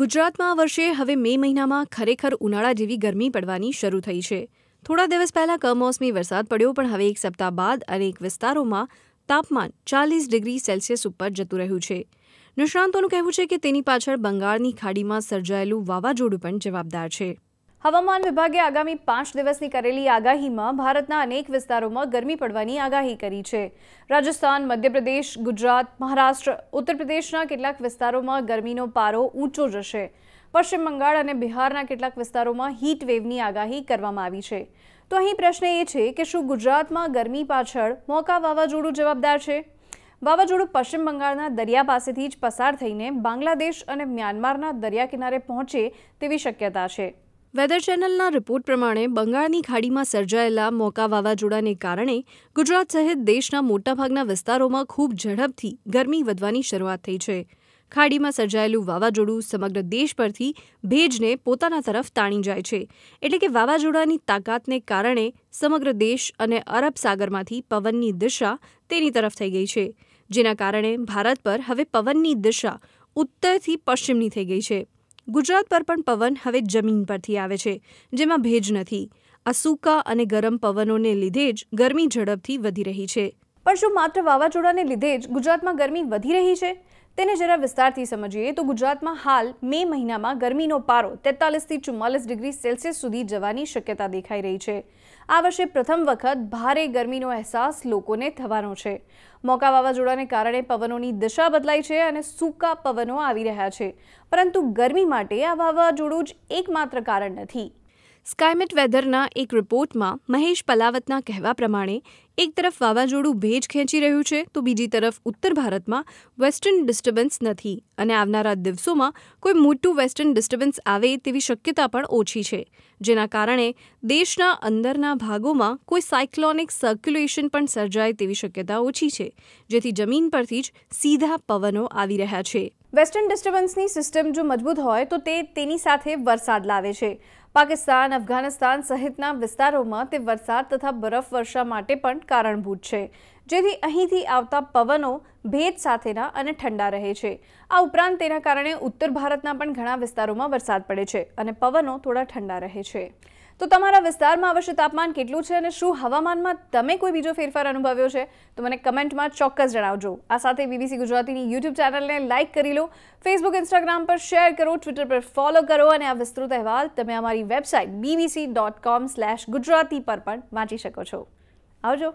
ગુજરાતમાં આ વર્ષે હવે મે મહિનામાં ખરેખર ઉનાળા જેવી ગરમી પડવાની શરૂ થઈ છે થોડા દિવસ પહેલાં કમોસમી વરસાદ પડ્યો પણ હવે એક સપ્તાહ બાદ અનેક વિસ્તારોમાં તાપમાન ચાલીસ ડિગ્રી સેલ્સિયસ ઉપર જતું રહ્યું છે નિષ્ણાંતોનું કહેવું છે કે તેની પાછળ બંગાળની ખાડીમાં સર્જાયેલું વાવાઝોડું પણ જવાબદાર છે હવામાન વિભાગે આગામી પાંચ દિવસની કરેલી આગાહીમાં ભારતના અનેક વિસ્તારોમાં ગરમી પડવાની આગાહી કરી છે રાજસ્થાન મધ્યપ્રદેશ ગુજરાત મહારાષ્ટ્ર ઉત્તર પ્રદેશના કેટલાક વિસ્તારોમાં ગરમીનો પારો ઊંચો જશે પશ્ચિમ બંગાળ અને બિહારના કેટલાક વિસ્તારોમાં હીટ વેવની આગાહી કરવામાં આવી છે તો અહીં પ્રશ્ન એ છે કે શું ગુજરાતમાં ગરમી પાછળ મોકા વાવાઝોડું જવાબદાર છે વાવાઝોડું પશ્ચિમ બંગાળના દરિયા પાસેથી જ પસાર થઈને બાંગ્લાદેશ અને મ્યાનમારના દરિયા કિનારે પહોંચે તેવી શક્યતા છે વેધર ચેનલના રિપોર્ટ પ્રમાણે બંગાળની ખાડીમાં સર્જાયેલા મોકા વાવાઝોડાને કારણે ગુજરાત સહિત દેશના મોટાભાગના વિસ્તારોમાં ખૂબ ઝડપથી ગરમી વધવાની શરૂઆત થઈ છે ખાડીમાં સર્જાયેલું વાવાઝોડું સમગ્ર દેશ પરથી ભેજને પોતાના તરફ તાણી જાય છે એટલે કે વાવાઝોડાની તાકાતને કારણે સમગ્ર દેશ અને અરબ સાગરમાંથી પવનની દિશા તેની તરફ થઈ ગઈ છે જેના કારણે ભારત પર હવે પવનની દિશા ઉત્તરથી પશ્ચિમની થઈ ગઈ છે ગુજરાત પર પણ પવન હવે જમીન પરથી આવે છે જેમાં ભેજ નથી આ સૂકા અને ગરમ પવનોને લીધે જ ગરમી ઝડપથી વધી રહી છે પણ શું માત્ર વાવાઝોડાને લીધે જ ગુજરાતમાં ગરમી વધી રહી છે તેને જરા વિસ્તારથી સમજીએ તો ગુજરાતમાં હાલ મે મહિનામાં ગરમીનો પારો તેતાલીસથી ચુમ્માલીસ ડિગ્રી સેલ્સિયસ સુધી જવાની શક્યતા દેખાઈ રહી છે આ વર્ષે પ્રથમ વખત ભારે ગરમીનો અહેસાસ લોકોને થવાનો છે મોકા વાવાઝોડાને કારણે પવનોની દિશા બદલાઈ છે અને સૂકા પવનો આવી રહ્યા છે પરંતુ ગરમી માટે આ વાવાઝોડું જ એકમાત્ર કારણ નથી સ્કાયમેટ વેધરના એક રિપોર્ટમાં મહેશ પલાવતના કહેવા પ્રમાણે એક તરફ વાવાઝોડું ભેજ ખેંચી રહ્યું છે તો બીજી તરફ ઉત્તર ભારતમાં વેસ્ટર્ન ડિસ્ટર્બન્સ નથી અને આવનારા દિવસોમાં કોઈ મોટું વેસ્ટર્ન ડિસ્ટર્બન્સ આવે તેવી શક્યતા પણ ઓછી છે જેના કારણે દેશના અંદરના ભાગોમાં કોઈ સાયક્લોનિક સર્ક્યુલેશન પણ સર્જાય તેવી શક્યતા ઓછી છે જેથી જમીન પરથી જ સીધા પવનો આવી રહ્યા છે વેસ્ટર્ન ડિસ્ટર્બન્સની સિસ્ટમ જો મજબૂત હોય તો તે તેની સાથે વરસાદ લાવે છે પાકિસ્તાન અફઘાનિસ્તાન સહિતના વિસ્તારોમાં તે વરસાદ તથા બરફવર્ષા માટે પણ કારણભૂત છે જેથી અહીંથી આવતા પવનો ભેજ સાથેના અને ઠંડા રહે છે આ ઉપરાંત તેના કારણે ઉત્તર ભારતના પણ ઘણા વિસ્તારોમાં વરસાદ પડે છે અને પવનો થોડા ઠંડા રહે છે તો તમારા વિસ્તારમાં અવશ્ય તાપમાન કેટલું છે અને શું હવામાનમાં તમે કોઈ બીજો ફેરફાર અનુભવ્યો છે તો મને કમેન્ટમાં ચોક્કસ જણાવજો આ સાથે બીબીસી ગુજરાતીની યુટ્યુબ ચેનલને લાઇક કરી લો ફેસબુક ઇન્સ્ટાગ્રામ પર શેર કરો ટ્વિટર પર ફોલો કરો અને આ વિસ્તૃત અહેવાલ તમે અમારી website BBC dot com slash Gujarati પર પણ વાંચી શકો છો આવજો